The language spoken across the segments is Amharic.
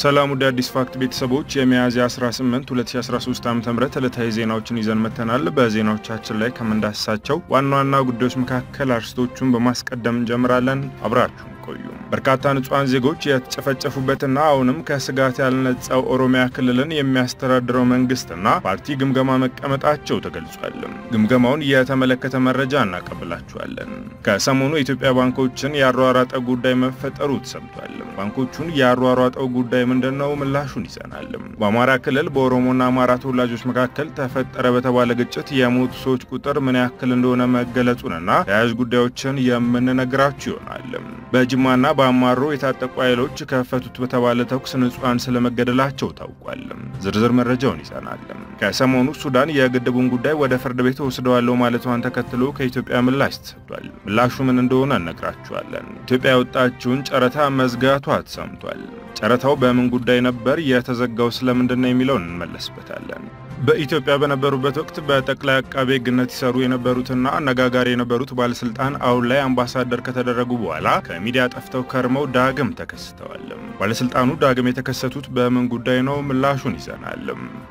ሰላም ወደ አዲስ ፋክት ቤተሰቦች የሚያዝያ 18 2013 ዓ ም ዕለታዊ ዜናዎችን ይዘን መተናል። በዜናዎቻችን ላይ ከምንዳስሳቸው ዋና ዋና ጉዳዮች መካከል አርስቶቹን በማስቀደም እንጀምራለን። አብራችሁ አልቆዩም። በርካታ ንጹሐን ዜጎች የተጨፈጨፉበትና አሁንም ከስጋት ያልነጻው ኦሮሚያ ክልልን የሚያስተዳድረው መንግስትና ፓርቲ ግምገማ መቀመጣቸው ተገልጿል። ግምገማውን የተመለከተ መረጃ እናቀብላችኋለን። ከሰሞኑ የኢትዮጵያ ባንኮችን ያሯራጠ ጉዳይ መፈጠሩ ተሰምቷል። ባንኮቹን ያሯሯጠው ጉዳይ ምንድነው ምላሹን ይዘናል። በአማራ ክልል በኦሮሞና አማራ ተወላጆች መካከል ተፈጠረ በተባለ ግጭት የሞቱ ሰዎች ቁጥር ምን ያክል እንደሆነ መገለጹንና ተያያዥ ጉዳዮችን የምንነግራችሁ ይሆናል። በጅማና በአማሮ የታጠቁ ኃይሎች ከፈቱት በተባለ ተኩስ ንጹሐን ስለመገደላቸው ታውቋል። ዝርዝር መረጃውን ይዘናል። ከሰሞኑ ሱዳን የግድቡን ጉዳይ ወደ ፍርድ ቤት ወስደዋለሁ ማለቷን ተከትሎ ከኢትዮጵያ ምላሽ ተሰጥቷል። ምላሹ ምን እንደሆነ እነግራችኋለን። ኢትዮጵያ ያወጣችውን ጨረታ መዝጋቷ ተሰምቷል። ጨረታው በምን ጉዳይ ነበር የተዘጋው፣ ስለምንድን ነው የሚለውን እንመለስበታለን። በኢትዮጵያ በነበሩበት ወቅት በጠቅላይ አቃቤ ሕግነት ይሰሩ የነበሩትና አነጋጋሪ የነበሩት ባለስልጣን አሁን ላይ አምባሳደር ከተደረጉ በኋላ ከሚዲያ ጠፍተው ከርመው ዳግም ተከስተዋል። ባለስልጣኑ ዳግም የተከሰቱት በምን ጉዳይ ነው? ምላሹን ይዘናል።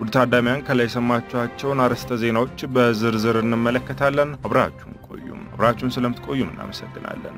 ውድ ታዳሚያን ከላይ የሰማችኋቸውን አርዕስተ ዜናዎች በዝርዝር እንመለከታለን። አብራችሁን ቆዩም። አብራችሁን ስለምትቆዩም እናመሰግናለን።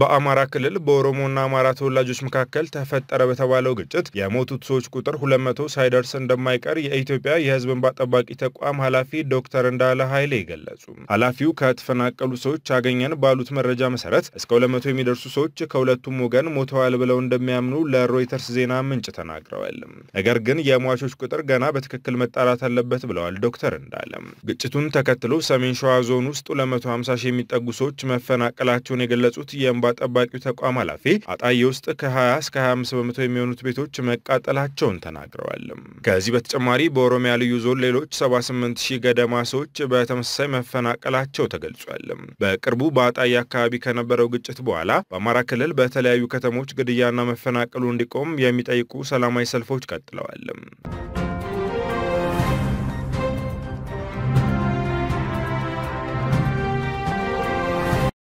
በአማራ ክልል በኦሮሞና አማራ ተወላጆች መካከል ተፈጠረ በተባለው ግጭት የሞቱት ሰዎች ቁጥር ሁለት መቶ ሳይደርስ እንደማይቀር የኢትዮጵያ የህዝብ እንባ ጠባቂ ተቋም ኃላፊ ዶክተር እንዳለ ኃይሌ ገለጹ። ኃላፊው ከተፈናቀሉ ሰዎች አገኘን ባሉት መረጃ መሰረት እስከ 200 የሚደርሱ ሰዎች ከሁለቱም ወገን ሞተዋል ብለው እንደሚያምኑ ለሮይተርስ ዜና ምንጭ ተናግረዋል። ነገር ግን የሟቾች ቁጥር ገና በትክክል መጣራት አለበት ብለዋል ዶክተር እንዳለ። ግጭቱን ተከትሎ ሰሜን ሸዋ ዞን ውስጥ 250 ሺህ የሚጠጉ ሰዎች መፈናቀላቸውን የገለጹት የእንባ ጠባቂው ተቋም ኃላፊ አጣዬ ውስጥ ከ20 እስከ 25 በመቶ የሚሆኑት ቤቶች መቃጠላቸውን ተናግረዋል። ከዚህ በተጨማሪ በኦሮሚያ ልዩ ዞን ሌሎች 78 ሺህ ገደማ ሰዎች በተመሳሳይ መፈናቀላቸው ተገልጿል። በቅርቡ በአጣዬ አካባቢ ከነበረው ግጭት በኋላ በአማራ ክልል በተለያዩ ከተሞች ግድያና መፈናቀሉ እንዲቆም የሚጠይቁ ሰላማዊ ሰልፎች ቀጥለዋል።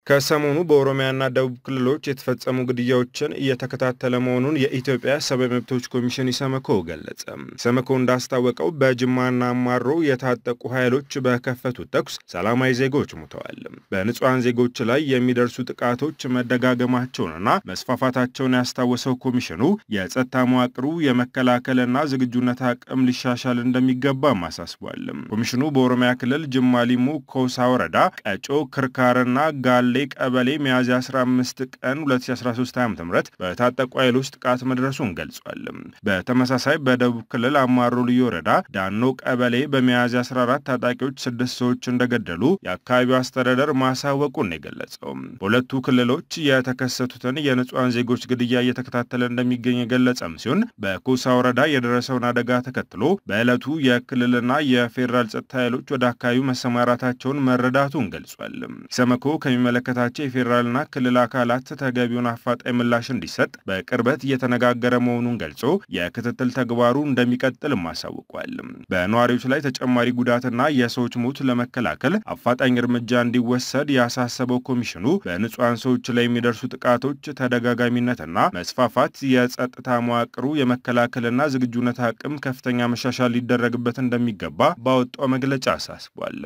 ከሰሞኑ በኦሮሚያና ደቡብ ክልሎች የተፈጸሙ ግድያዎችን እየተከታተለ መሆኑን የኢትዮጵያ ሰብአዊ መብቶች ኮሚሽን ኢሰመኮ ገለጸ። ኢሰመኮ እንዳስታወቀው በጅማና አማሮ የታጠቁ ኃይሎች በከፈቱት ተኩስ ሰላማዊ ዜጎች ሙተዋል። በንጹሐን ዜጎች ላይ የሚደርሱ ጥቃቶች መደጋገማቸውንና መስፋፋታቸውን ያስታወሰው ኮሚሽኑ የጸጥታ መዋቅሩ የመከላከልና ዝግጁነት አቅም ሊሻሻል እንደሚገባም አሳስቧል። ኮሚሽኑ በኦሮሚያ ክልል ጅማ ሊሙ፣ ኮሳ ወረዳ፣ ቀጮ፣ ክርካርና ጋሌ ቀበሌ ሚያዝያ 15 ቀን 2013 ዓ ም በታጠቁ ውስጥ ጥቃት መድረሱን ገልጿል። በተመሳሳይ በደቡብ ክልል አማሮ ልዩ ወረዳ ዳኖ ቀበሌ በሚያዝያ 14 ታጣቂዎች ስድስት ሰዎች እንደገደሉ የአካባቢው አስተዳደር ማሳወቁን የገለጸው በሁለቱ ክልሎች የተከሰቱትን የንጹሐን ዜጎች ግድያ እየተከታተለ እንደሚገኝ የገለጸም ሲሆን በኮሳ ወረዳ የደረሰውን አደጋ ተከትሎ በዕለቱ የክልልና የፌዴራል ጸጥታ ኃይሎች ወደ አካባቢው መሰማራታቸውን መረዳቱን ገልጿል። ኢሰመኮ ከሚመለ የሚመለከታቸው የፌዴራልና ክልል አካላት ተገቢውን አፋጣኝ ምላሽ እንዲሰጥ በቅርበት እየተነጋገረ መሆኑን ገልጾ የክትትል ተግባሩ እንደሚቀጥልም አሳውቋል። በነዋሪዎች ላይ ተጨማሪ ጉዳትና የሰዎች ሞት ለመከላከል አፋጣኝ እርምጃ እንዲወሰድ ያሳሰበው ኮሚሽኑ በንጹሐን ሰዎች ላይ የሚደርሱ ጥቃቶች ተደጋጋሚነትና መስፋፋት የጸጥታ መዋቅሩ የመከላከልና ዝግጁነት አቅም ከፍተኛ መሻሻል ሊደረግበት እንደሚገባ ባወጣው መግለጫ አሳስቧል።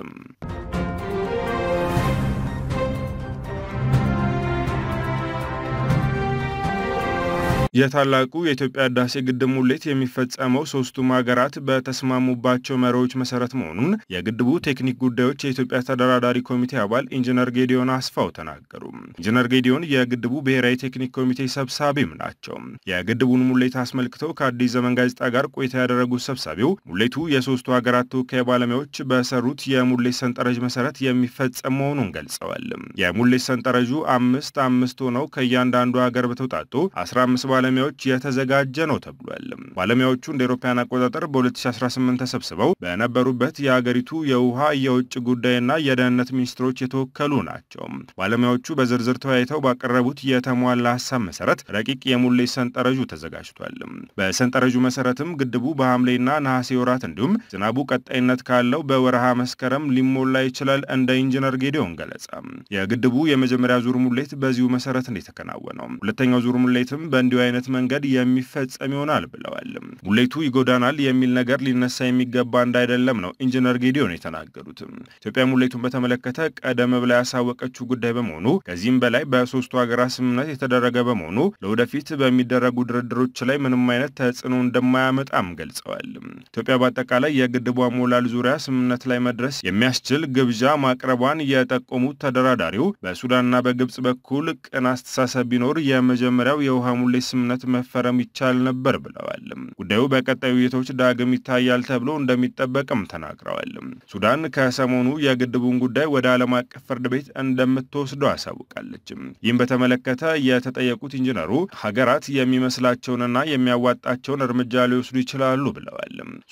የታላቁ የኢትዮጵያ ህዳሴ ግድብ ሙሌት የሚፈጸመው ሶስቱም ሀገራት በተስማሙባቸው መሪዎች መሰረት መሆኑን የግድቡ ቴክኒክ ጉዳዮች የኢትዮጵያ ተደራዳሪ ኮሚቴ አባል ኢንጂነር ጌዲዮን አስፋው ተናገሩ። ኢንጂነር ጌዲዮን የግድቡ ብሔራዊ ቴክኒክ ኮሚቴ ሰብሳቢም ናቸው። የግድቡን ሙሌት አስመልክተው ከአዲስ ዘመን ጋዜጣ ጋር ቆይታ ያደረጉት ሰብሳቢው ሙሌቱ የሶስቱ ሀገራት ተወካይ ባለሙያዎች በሰሩት የሙሌት ሰንጠረዥ መሰረት የሚፈጸም መሆኑን ገልጸዋል። የሙሌት ሰንጠረዡ አምስት አምስት ሆነው ከእያንዳንዱ ሀገር በተውጣጡ 15 ባለ ባለሙያዎች የተዘጋጀ ነው ተብሏል። ባለሙያዎቹ እንደ ኤሮፓያን አቆጣጠር በ2018 ተሰብስበው በነበሩበት የአገሪቱ የውሃ የውጭ ጉዳይና የደህንነት ሚኒስትሮች የተወከሉ ናቸው። ባለሙያዎቹ በዝርዝር ተወያይተው ባቀረቡት የተሟላ ሀሳብ መሰረት ረቂቅ የሙሌ ሰንጠረዡ ተዘጋጅቷል። በሰንጠረዡ መሰረትም ግድቡ በሐምሌና ነሐሴ ወራት እንዲሁም ዝናቡ ቀጣይነት ካለው በወረሃ መስከረም ሊሞላ ይችላል። እንደ ኢንጂነር ጌዲዮን ገለጻ የግድቡ የመጀመሪያ ዙር ሙሌት በዚሁ መሰረት እንደተከናወነው፣ ሁለተኛው ዙር ሙሌትም በእንዲሁ አይነት መንገድ የሚፈጸም ይሆናል ብለዋል። ብለዋል። ሙሌቱ ይጎዳናል የሚል ነገር ሊነሳ የሚገባ እንዳይደለም ነው ኢንጂነር ጌዲዮን የተናገሩት። ኢትዮጵያ ሙሌቱን በተመለከተ ቀደም ብላ ያሳወቀችው ጉዳይ በመሆኑ ከዚህም በላይ በሶስቱ ሀገራት ስምምነት የተደረገ በመሆኑ ለወደፊት በሚደረጉ ድርድሮች ላይ ምንም አይነት ተጽዕኖ እንደማያመጣም ገልጸዋል። ኢትዮጵያ በአጠቃላይ የግድቧ ሞላል ዙሪያ ስምምነት ላይ መድረስ የሚያስችል ግብዣ ማቅረቧን የጠቆሙት ተደራዳሪው በሱዳንና በግብጽ በኩል ቅን አስተሳሰብ ቢኖር የመጀመሪያው የውሃ ሙሌት ስምምነት መፈረም ይቻል ነበር ብለዋል። ጉዳዩ በቀጣይ ውይይቶች ዳግም ይታያል ተብሎ እንደሚጠበቅም ተናግረዋል። ሱዳን ከሰሞኑ የግድቡን ጉዳይ ወደ ዓለም አቀፍ ፍርድ ቤት እንደምትወስደው አሳውቃለች። ይህም በተመለከተ የተጠየቁት ኢንጂነሩ ሀገራት የሚመስላቸውንና የሚያዋጣቸውን እርምጃ ሊወስዱ ይችላሉ ብለዋል።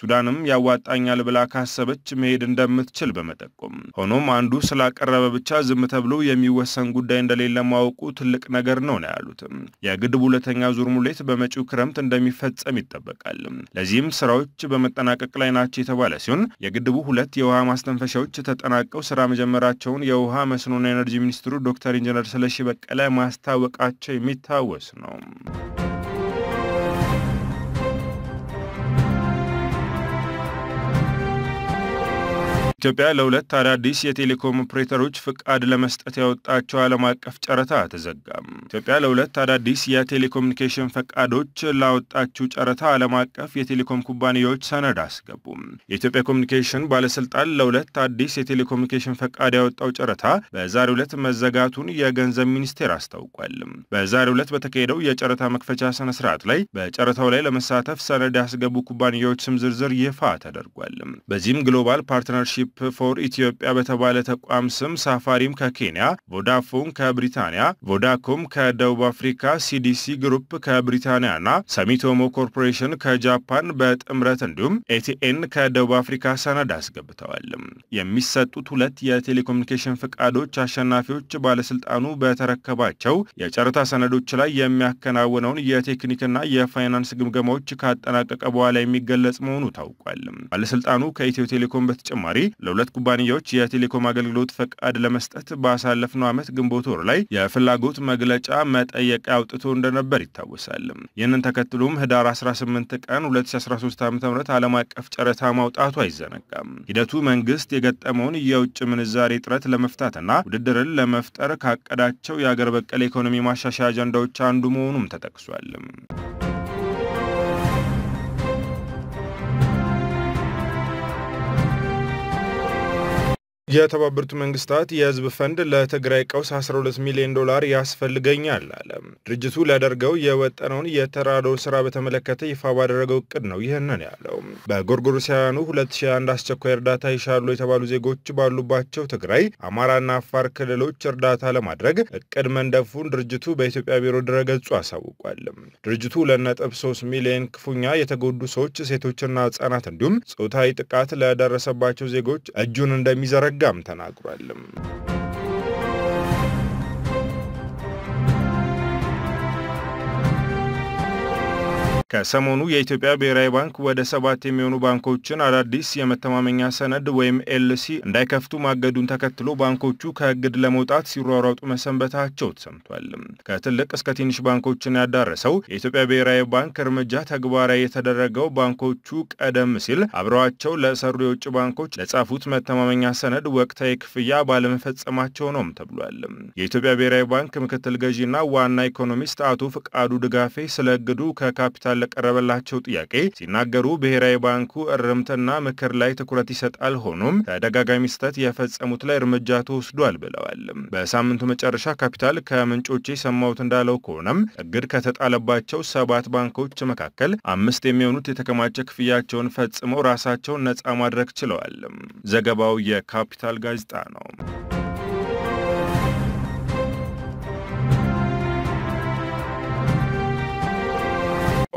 ሱዳንም ያዋጣኛል ብላ ካሰበች መሄድ እንደምትችል በመጠቆም ሆኖም አንዱ ስላቀረበ ብቻ ዝም ተብሎ የሚወሰን ጉዳይ እንደሌለ ማወቁ ትልቅ ነገር ነው ነው ያሉት። የግድቡ ሁለተኛ ዙር ሙሌት በመጪው ክረምት እንደሚፈጸም ይጠበቃል። ለዚህም ስራዎች በመጠናቀቅ ላይ ናቸው የተባለ ሲሆን የግድቡ ሁለት የውሃ ማስተንፈሻዎች ተጠናቀው ስራ መጀመራቸውን የውሃ መስኖና ኤነርጂ ሚኒስትሩ ዶክተር ኢንጂነር ስለሺ በቀለ ማስታወቃቸው የሚታወስ ነው። ኢትዮጵያ ለሁለት አዳዲስ የቴሌኮም ኦፕሬተሮች ፍቃድ ለመስጠት ያወጣቸው ዓለም አቀፍ ጨረታ ተዘጋም። ኢትዮጵያ ለሁለት አዳዲስ የቴሌኮሙኒኬሽን ፈቃዶች ላወጣችው ጨረታ ዓለም አቀፍ የቴሌኮም ኩባንያዎች ሰነድ አስገቡም። የኢትዮጵያ ኮሚኒኬሽን ባለስልጣን ለሁለት አዲስ የቴሌኮሙኒኬሽን ፈቃድ ያወጣው ጨረታ በዛሬው ዕለት መዘጋቱን የገንዘብ ሚኒስቴር አስታውቋል። በዛሬው ዕለት በተካሄደው የጨረታ መክፈቻ ስነ ስርዓት ላይ በጨረታው ላይ ለመሳተፍ ሰነድ ያስገቡ ኩባንያዎች ስም ዝርዝር ይፋ ተደርጓል። በዚህም ግሎባል ፓርትነርሺፕ ሆፕ ፎር ኢትዮጵያ በተባለ ተቋም ስም ሳፋሪም ከኬንያ፣ ቮዳፎን ከብሪታንያ፣ ቮዳኮም ከደቡብ አፍሪካ፣ ሲዲሲ ግሩፕ ከብሪታንያና ሰሚቶሞ ኮርፖሬሽን ከጃፓን በጥምረት እንዲሁም ኤቲኤን ከደቡብ አፍሪካ ሰነድ አስገብተዋል። የሚሰጡት ሁለት የቴሌኮሙኒኬሽን ፍቃዶች አሸናፊዎች ባለስልጣኑ በተረከባቸው የጨረታ ሰነዶች ላይ የሚያከናውነውን የቴክኒክና የፋይናንስ ግምገማዎች ካጠናቀቀ በኋላ የሚገለጽ መሆኑ ታውቋል። ባለስልጣኑ ከኢትዮ ቴሌኮም በተጨማሪ ለሁለት ኩባንያዎች የቴሌኮም አገልግሎት ፈቃድ ለመስጠት ባሳለፍነው ዓመት ግንቦት ወር ላይ የፍላጎት መግለጫ መጠየቂያ አውጥቶ እንደነበር ይታወሳል። ይህንን ተከትሎም ህዳር 18 ቀን 2013 ዓ ም ዓለም አቀፍ ጨረታ ማውጣቱ አይዘነጋም። ሂደቱ መንግስት የገጠመውን የውጭ ምንዛሬ እጥረት ለመፍታትና ውድድርን ለመፍጠር ካቀዳቸው የአገር በቀል ኢኮኖሚ ማሻሻያ አጀንዳዎች አንዱ መሆኑም ተጠቅሷል። የተባበሩት መንግስታት የህዝብ ፈንድ ለትግራይ ቀውስ 12 ሚሊዮን ዶላር ያስፈልገኛል አለ። ድርጅቱ ሊያደርገው የወጠነውን የተራዶ ስራ በተመለከተ ይፋ ባደረገው እቅድ ነው ይህንን ያለው። በጎርጎሮሳውያኑ 2001 አስቸኳይ እርዳታ ይሻሉ የተባሉ ዜጎች ባሉባቸው ትግራይ፣ አማራና አፋር ክልሎች እርዳታ ለማድረግ እቅድ መንደፉን ድርጅቱ በኢትዮጵያ ቢሮ ድረገጹ አሳውቋል። ድርጅቱ ለነጥብ 3 ሚሊዮን ክፉኛ የተጎዱ ሰዎች፣ ሴቶችና ህጻናት እንዲሁም ጾታዊ ጥቃት ለደረሰባቸው ዜጎች እጁን እንደሚዘረግ እንደሚዘጋም ተናግሯልም። ከሰሞኑ የኢትዮጵያ ብሔራዊ ባንክ ወደ ሰባት የሚሆኑ ባንኮችን አዳዲስ የመተማመኛ ሰነድ ወይም ኤልሲ እንዳይከፍቱ ማገዱን ተከትሎ ባንኮቹ ከእግድ ለመውጣት ሲሯሯጡ መሰንበታቸው ተሰምቷል። ከትልቅ እስከ ትንሽ ባንኮችን ያዳረሰው የኢትዮጵያ ብሔራዊ ባንክ እርምጃ ተግባራዊ የተደረገው ባንኮቹ ቀደም ሲል አብረዋቸው ለሰሩ የውጭ ባንኮች ለጻፉት መተማመኛ ሰነድ ወቅታዊ ክፍያ ባለመፈጸማቸው ነውም ተብሏል። የኢትዮጵያ ብሔራዊ ባንክ ምክትል ገዢና ዋና ኢኮኖሚስት አቶ ፍቃዱ ድጋፌ ስለ እግዱ ከካፒታል ለቀረበላቸው ጥያቄ ሲናገሩ ብሔራዊ ባንኩ እርምትና ምክር ላይ ትኩረት ይሰጣል። ሆኖም ተደጋጋሚ ስህተት የፈጸሙት ላይ እርምጃ ተወስዷል ብለዋል። በሳምንቱ መጨረሻ ካፒታል ከምንጮቼ የሰማሁት እንዳለው ከሆነም እግድ ከተጣለባቸው ሰባት ባንኮች መካከል አምስት የሚሆኑት የተከማቸ ክፍያቸውን ፈጽመው ራሳቸውን ነፃ ማድረግ ችለዋል። ዘገባው የካፒታል ጋዜጣ ነው።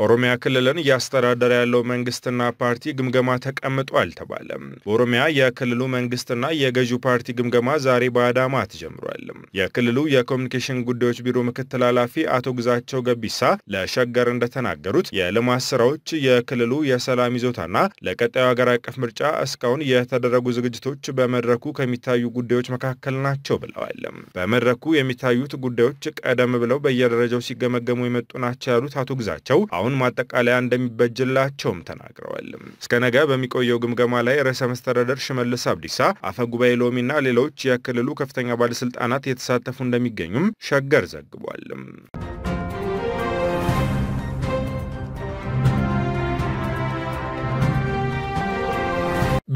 ኦሮሚያ ክልልን እያስተዳደረ ያለው መንግስትና ፓርቲ ግምገማ ተቀምጦ አልተባለም። በኦሮሚያ የክልሉ መንግስትና የገዢው ፓርቲ ግምገማ ዛሬ በአዳማ ተጀምሯል። የክልሉ የኮሚኒኬሽን ጉዳዮች ቢሮ ምክትል ኃላፊ አቶ ግዛቸው ገቢሳ ለሸገር እንደተናገሩት የልማት ስራዎች፣ የክልሉ የሰላም ይዞታና ለቀጣዩ ሀገር አቀፍ ምርጫ እስካሁን የተደረጉ ዝግጅቶች በመድረኩ ከሚታዩ ጉዳዮች መካከል ናቸው ብለዋል። በመድረኩ የሚታዩት ጉዳዮች ቀደም ብለው በየደረጃው ሲገመገሙ የመጡ ናቸው ያሉት አቶ ግዛቸው አሁን ማጠቃለያ እንደሚበጅላቸውም ተናግረዋል። እስከ ነገ በሚቆየው ግምገማ ላይ ርዕሰ መስተዳደር ሽመልስ አብዲሳ፣ አፈ ጉባኤ ሎሚና ሌሎች የክልሉ ከፍተኛ ባለስልጣናት የተሳተፉ እንደሚገኙም ሸገር ዘግቧል።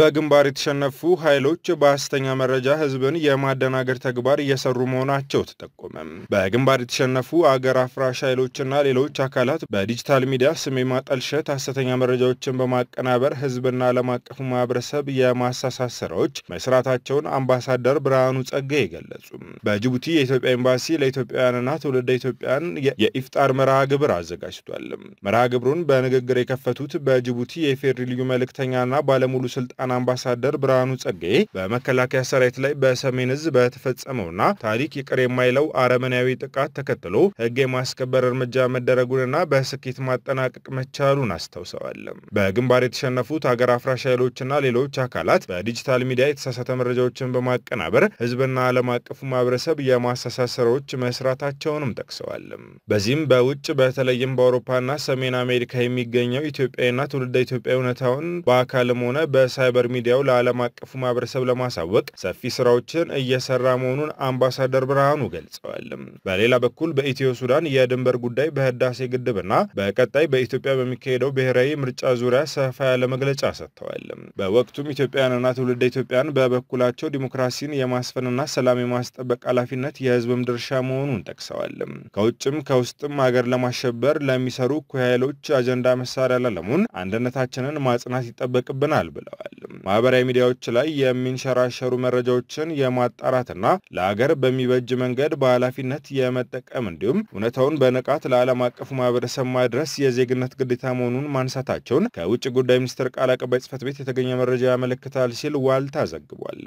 በግንባር የተሸነፉ ኃይሎች በሐሰተኛ መረጃ ህዝብን የማደናገር ተግባር እየሰሩ መሆናቸው ተጠቆመ። በግንባር የተሸነፉ አገር አፍራሽ ኃይሎችና ሌሎች አካላት በዲጂታል ሚዲያ ስሜ ማጠልሸት፣ ሐሰተኛ መረጃዎችን በማቀናበር ህዝብና ዓለም አቀፉ ማህበረሰብ የማሳሳት ስራዎች መስራታቸውን አምባሳደር ብርሃኑ ጸጋ የገለጹ በጅቡቲ የኢትዮጵያ ኤምባሲ ለኢትዮጵያውያንና ትውልደ ኢትዮጵያን የኢፍጣር መርሃ ግብር አዘጋጅቷል። መርሃ ግብሩን በንግግር የከፈቱት በጅቡቲ የኢፌዴሪ ልዩ መልእክተኛና ባለሙሉ ስልጣን ባለስልጣን አምባሳደር ብርሃኑ ጸጋዬ በመከላከያ ሰራዊት ላይ በሰሜን እዝ በተፈጸመውና ታሪክ ይቅር የማይለው አረመናዊ ጥቃት ተከትሎ ህግ የማስከበር እርምጃ መደረጉንና በስኬት ማጠናቀቅ መቻሉን አስታውሰዋል። በግንባር የተሸነፉት ሀገር አፍራሽ ኃይሎችና ሌሎች አካላት በዲጂታል ሚዲያ የተሳሳተ መረጃዎችን በማቀናበር ህዝብና ዓለም አቀፉ ማህበረሰብ የማሳሳት ስራዎች መስራታቸውንም ጠቅሰዋል። በዚህም በውጭ በተለይም በአውሮፓና ሰሜን አሜሪካ የሚገኘው ኢትዮጵያዊና ትውልደ ኢትዮጵያ እውነታውን በአካልም ሆነ በሳይ ሳይበር ሚዲያው ለዓለም አቀፉ ማህበረሰብ ለማሳወቅ ሰፊ ስራዎችን እየሰራ መሆኑን አምባሳደር ብርሃኑ ገልጸዋል። በሌላ በኩል በኢትዮ ሱዳን የድንበር ጉዳይ በህዳሴ ግድብና በቀጣይ በኢትዮጵያ በሚካሄደው ብሔራዊ ምርጫ ዙሪያ ሰፋ ያለ መግለጫ ሰጥተዋል። በወቅቱም ኢትዮጵያውያንና ትውልደ ኢትዮጵያን በበኩላቸው ዲሞክራሲን የማስፈንና ሰላም የማስጠበቅ ኃላፊነት የህዝብም ድርሻ መሆኑን ጠቅሰዋል። ከውጭም ከውስጥም ሀገር ለማሸበር ለሚሰሩ እኩይ ኃይሎች አጀንዳ መሳሪያ ለለሙን አንድነታችንን ማጽናት ይጠበቅብናል ብለዋል። ማህበራዊ ሚዲያዎች ላይ የሚንሸራሸሩ መረጃዎችን የማጣራትና ለአገር በሚበጅ መንገድ በኃላፊነት የመጠቀም እንዲሁም እውነታውን በንቃት ለዓለም አቀፉ ማህበረሰብ ማድረስ የዜግነት ግዴታ መሆኑን ማንሳታቸውን ከውጭ ጉዳይ ሚኒስቴር ቃል አቀባይ ጽህፈት ቤት የተገኘ መረጃ ያመለክታል ሲል ዋልታ ዘግቧል።